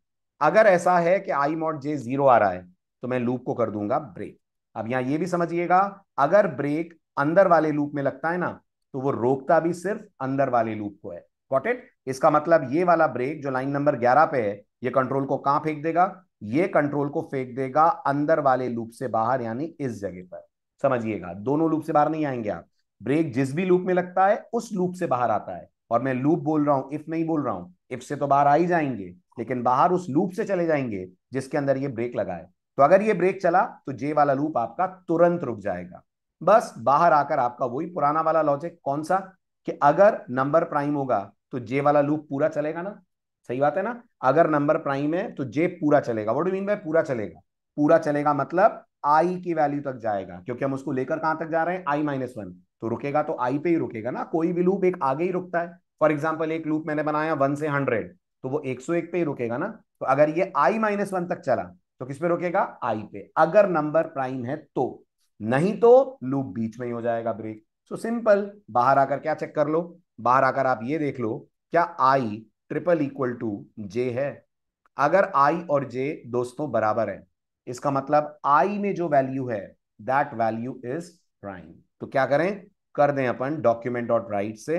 अगर ऐसा है कि आई मॉट जे जीरो आ रहा है तो मैं लूप को कर दूंगा ब्रेक अब यहां ये भी समझिएगा अगर ब्रेक अंदर वाले लूप में लगता है ना तो वो रोकता भी सिर्फ अंदर वाले लूप को है गॉट इट इसका मतलब ये वाला ब्रेक जो लाइन नंबर 11 पे है ये कंट्रोल को कहां फेंक देगा ये कंट्रोल को फेंक देगा अंदर वाले लूप से बाहर यानी इस जगह पर समझिएगा दोनों लूप से बाहर नहीं आएंगे आप ब्रेक जिस भी लूप में लगता है उस लूप से बाहर आता है और मैं लूप बोल रहा हूं इफ नहीं बोल रहा हूं इफ से तो बाहर आ ही जाएंगे लेकिन बाहर उस लूप से चले जाएंगे जिसके अंदर ये ब्रेक लगा है तो अगर ये ब्रेक चला तो जे वाला लूप आपका तुरंत रुक जाएगा बस बाहर आकर आपका वही पुराना वाला लॉजिक कौन सा कि अगर नंबर प्राइम होगा तो जे वाला लूप पूरा चलेगा ना सही बात है ना अगर नंबर प्राइम है तो जे पूरा चलेगा वो डू मीन बाई पूरा चलेगा पूरा चलेगा मतलब आई की वैल्यू तक जाएगा क्योंकि हम उसको लेकर कहां तक जा रहे हैं आई माइनस वन तो रुकेगा तो आई पे ही रुकेगा ना कोई भी लूप एक आगे ही रुकता है फॉर एग्जाम्पल एक लूप मैंने बनाया वन से हंड्रेड तो वो एक सौ एक पे ही रुकेगा ना तो अगर ये आई माइनस वन तक चला तो किस पे रुकेगा आई पे अगर नंबर प्राइम है तो नहीं तो लूप बीच में ही हो जाएगा ब्रेक सो सिंपल बाहर आकर क्या चेक कर लो बाहर आकर आप ये देख लो क्या i triple equal to j है अगर आई और जे दोस्तों बराबर है इसका मतलब आई में जो वैल्यू है दैट वैल्यू इज प्राइम तो क्या करें कर दें अपन डॉक्यूमेंट डॉट राइट से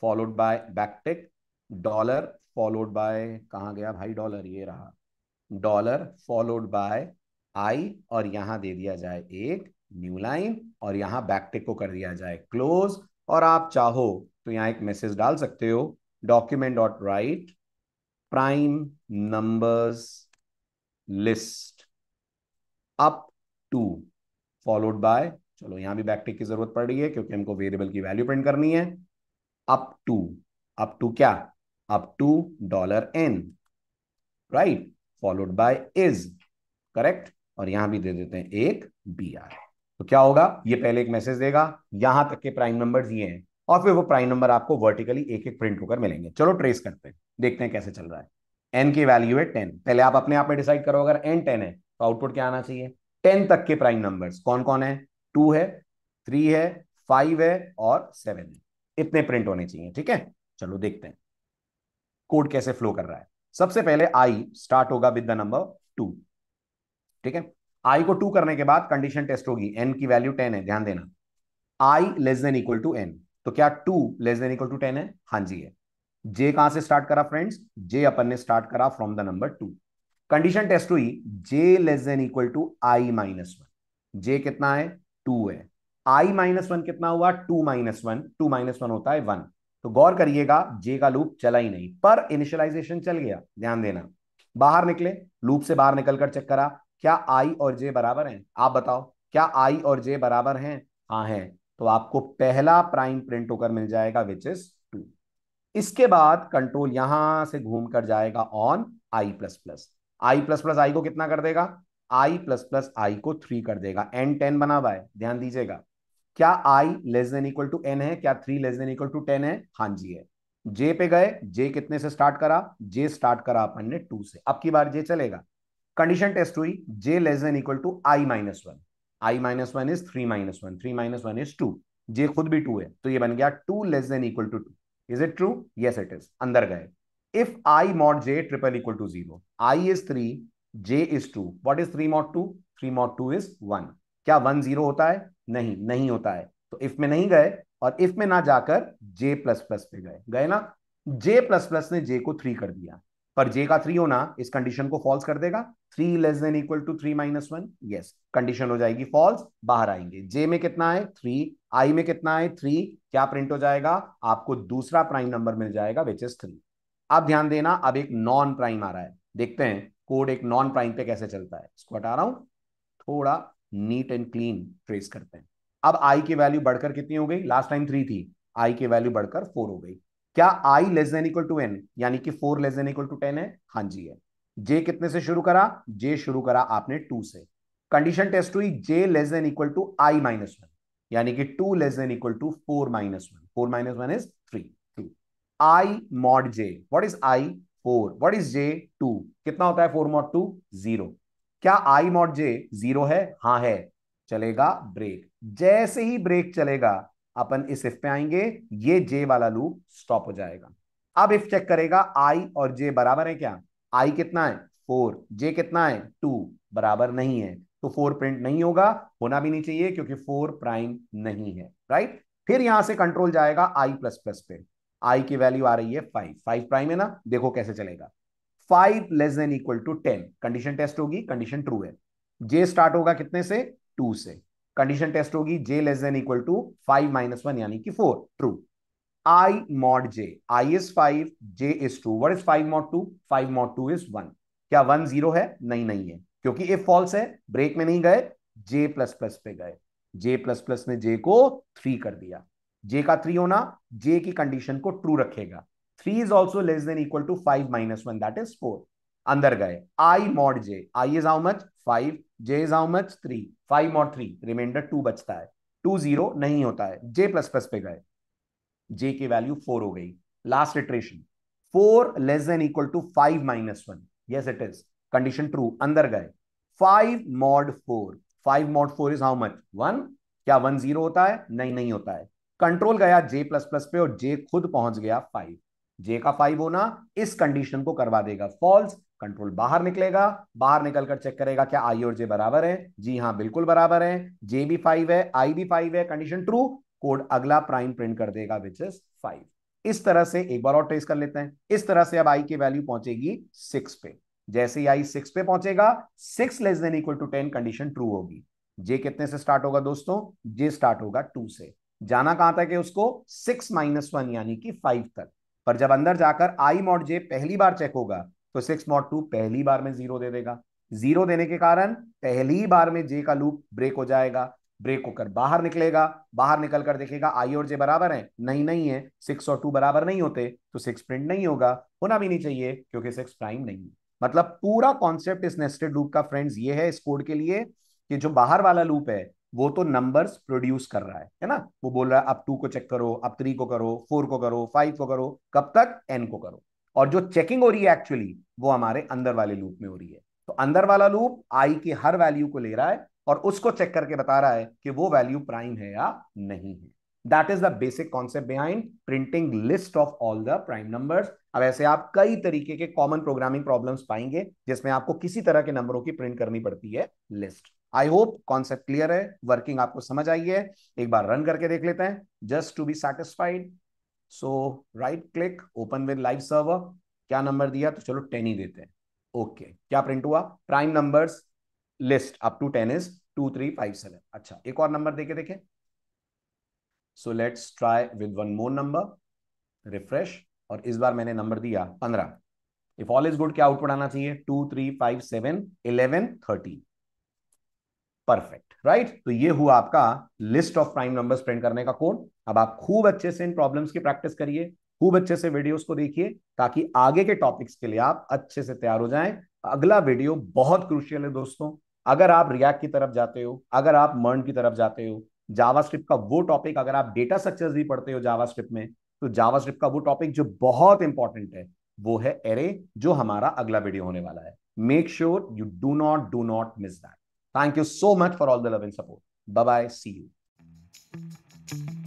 followed by backtick dollar followed by कहा गया भाई डॉलर ये रहा डॉलर फॉलोड बाय आई और यहां दे दिया जाए एक न्यू लाइन और यहां बैकटिक को कर दिया जाए क्लोज और आप चाहो तो यहां एक मैसेज डाल सकते हो document dot write prime numbers list up to followed by चलो यहां भी बैकटिक की जरूरत पड़ रही है क्योंकि हमको वेरिएबल की वैल्यू प्रिंट करनी है अप टू अप टू क्या up to dollar n right followed by is correct और यहां भी दे देते हैं एक बी आर तो क्या होगा ये पहले एक मैसेज देगा यहां तक के प्राइम नंबर ये हैं और फिर वो प्राइम नंबर आपको वर्टिकली एक एक प्रिंट होकर मिलेंगे चलो ट्रेस करते हैं देखते हैं कैसे चल रहा है एन की वैल्यू है टेन पहले आप अपने आप में डिसाइड करो अगर एन टेन है तो आउटपुट क्या आना चाहिए टेन तक के प्राइम नंबर कौन कौन है टू है थ्री है फाइव है और सेवन है इतने प्रिंट होने चाहिए ठीक है चलो देखते हैं कोड कैसे फ्लो कर रहा है सबसे पहले आई स्टार्ट होगा विद द नंबर टू ठीक है आई को टू करने के बाद कंडीशन टेस्ट होगी एन की वैल्यू टेन है ध्यान देना i less than equal to n तो क्या two less than equal to ten है हाँ जी है जे कहां से स्टार्ट करा फ्रेंड्स जे अपन ने स्टार्ट करा from the number two condition test हुई j less than equal to i minus one j कितना है टू है आई माइनस वन कितना हुआ two minus one two minus one होता है वन तो गौर करिएगा जे का लूप चला ही नहीं पर इनिशियलाइजेशन चल गया ध्यान देना बाहर निकले लूप से बाहर निकलकर चेक करा क्या आई और जे बराबर हैं आप बताओ क्या आई और जे बराबर हैं हाँ हैं तो आपको पहला प्राइम प्रिंट होकर मिल जाएगा विच इज टू इसके बाद कंट्रोल यहां से घूम कर जाएगा on I plus plus i plus plus आई को कितना कर देगा आई प्लस प्लस आई को थ्री कर देगा एन टेन बना हुआ है ध्यान दीजिएगा क्या i less than equal to n है क्या three less than equal to ten है हाँ जी है जे पे गए जे कितने से स्टार्ट करा जे स्टार्ट करा अपन ने टू से अब की बार जे चलेगा कंडीशन टेस्ट हुई j less than equal to i minus one i minus one is three minus one three minus one is two j खुद भी टू है तो ये बन गया two less than equal to two is it true yes it is अंदर गए if i mod j triple equal to zero i is three j is two what is three mod two three mod two is one क्या one zero होता है नहीं नहीं होता है तो इफ में नहीं गए और इफ में ना जाकर जे प्लस प्लस पे गए गए ना जे प्लस प्लस ने जे को थ्री कर दिया पर जे का थ्री होना इस कंडीशन को फॉल्स कर देगा three less than equal to three minus one yes condition हो जाएगी फॉल्स बाहर आएंगे जे में कितना है थ्री आई में कितना है थ्री क्या प्रिंट हो जाएगा आपको दूसरा प्राइम नंबर मिल जाएगा विच इज थ्री अब ध्यान देना अब एक नॉन प्राइम आ रहा है देखते हैं कोड एक नॉन प्राइम पे कैसे चलता है इसको हटा रहा हूं थोड़ा नीट एंड क्लीन ट्रेस करते हैं अब आई की वैल्यू बढ़कर कितनी हो गई लास्ट टाइम थ्री थी आई की वैल्यू बढ़कर फोर हो गई क्या i less than equal to n यानी कि four less than equal to ten है हाँ जी है जे कितने से शुरू करा जे शुरू करा आपने टू से कंडीशन टेस्ट हुई j less than equal to i minus one यानी कि two less than equal to four minus one four minus one is three two i mod j what is i four what is j two कितना होता है four mod to zero क्या आई mod जे zero है हाँ है चलेगा break जैसे ही break चलेगा अपन इस इफ पे आएंगे ये जे वाला लूप स्टॉप हो जाएगा अब इफ चेक करेगा आई और जे बराबर है क्या आई कितना है फोर जे कितना है टू बराबर नहीं है तो फोर प्रिंट नहीं होगा होना भी नहीं चाहिए क्योंकि फोर प्राइम नहीं है राइट फिर यहां से कंट्रोल जाएगा आई प्लस प्लस पे आई की वैल्यू आ रही है फाइव फाइव प्राइम है ना देखो कैसे चलेगा five less than equal to ten condition test होगी कंडीशन ट्रू है जे स्टार्ट होगा कितने से टू से कंडीशन टेस्ट होगी जे less than equal to five minus one यानी कि four true i mod j i is five j is two what is five mod two five mod two is one क्या one zero है नहीं नहीं है क्योंकि ये फॉल्स है ब्रेक में नहीं गए जे प्लस प्लस पे गए जे प्लस प्लस ने जे को थ्री कर दिया जे का थ्री होना जे की कंडीशन को ट्रू रखेगा three is also less than equal to five minus one that is four अंदर गए i mod j i is how much five j is how much three five और थ्री रिमाइंडर टू बचता है to zero नहीं होता है जे plus plus पे गए जे की वैल्यू फोर हो गई last iteration four less than equal to five minus one yes it is condition true अंदर गए five mod four five mod four is how much one क्या वन जीरो होता है नहीं नहीं होता है कंट्रोल गया जे प्लस प्लस पे और जे खुद पहुंच गया फाइव जे का फाइव होना इस कंडीशन को करवा देगा फॉल्स कंट्रोल बाहर निकलेगा बाहर निकलकर चेक करेगा क्या आई और जे बराबर है जी हाँ बिल्कुल बराबर है जे भी फाइव है आई भी फाइव है कंडीशन ट्रू कोड अगला प्राइम प्रिंट कर देगा विच इज फाइव इस तरह से एक बार और ट्रेस कर लेते हैं इस तरह से अब आई की वैल्यू पहुंचेगी सिक्स पे जैसे ही आई सिक्स पे पहुंचेगा six less than equal to ten condition true होगी जे कितने से स्टार्ट होगा दोस्तों जे स्टार्ट होगा टू से जाना कहां था कि उसको सिक्स माइनस वन यानी कि फाइव तक पर जब अंदर जाकर आई मॉड जे पहली बार चेक होगा तो सिक्स नॉट टू पहली बार में जीरो दे देगा जीरो देने के कारण पहली बार में जे का लूप ब्रेक हो जाएगा ब्रेक होकर बाहर निकलेगा बाहर निकल कर देखेगा आई और जे बराबर है नहीं नहीं है सिक्स और टू बराबर नहीं होते तो सिक्स प्रिंट नहीं होगा होना भी नहीं चाहिए क्योंकि सिक्स प्राइम नहीं है मतलब पूरा कॉन्सेप्ट इस नेस्टेड लूप का फ्रेंड्स ये है इस कोड के लिए कि जो बाहर वाला लूप है वो तो नंबर्स प्रोड्यूस कर रहा है है ना वो बोल रहा है अब टू को चेक करो अब थ्री को करो फोर को करो फाइव को करो कब तक एन को करो और जो चेकिंग हो रही है एक्चुअली वो हमारे अंदर वाले लूप में हो रही है तो अंदर वाला लूप आई के हर वैल्यू को ले रहा है और उसको चेक करके बता रहा है कि वो वैल्यू प्राइम है या नहीं है that is the basic concept behind printing list of all the prime number अब ऐसे आप कई तरीके के कॉमन प्रोग्रामिंग प्रॉब्लम्स पाएंगे जिसमें आपको किसी तरह के नंबरों की प्रिंट करनी पड़ती है list I hope concept clear है वर्किंग आपको समझ आई है एक बार रन करके देख लेते हैं just to be satisfied so right click open with live server क्या नंबर दिया तो चलो टेन ही देते हैं ओके okay. क्या प्रिंट हुआ prime numbers list up to ten is two three five seven अच्छा एक और नंबर देखे देखे so let's try with one more number refresh और इस बार मैंने नंबर दिया पंद्रह इफ ऑल इज गुड क्या आउटपुट आना चाहिए to three five seven eleven thirteen perfect right तो ये हुआ आपका list of prime numbers print करने का कोड अब आप खूब अच्छे से इन प्रॉब्लम्स की प्रैक्टिस करिए खूब अच्छे से वीडियोस को देखिए ताकि आगे के टॉपिक्स के लिए आप अच्छे से तैयार हो जाएं अगला वीडियो बहुत क्रुशियल है दोस्तों अगर आप रियाक्ट की तरफ जाते हो अगर आप मर्न की तरफ जाते हो जावा का वो टॉपिक अगर आप डेटा स्ट्रक्चर भी पढ़ते हो जावा में तो जावा का वो टॉपिक जो बहुत इंपॉर्टेंट है वो है एरे जो हमारा अगला वीडियो होने वाला है make sure you do not do not miss that Thank you so much for all the love and support. Bye bye. See you.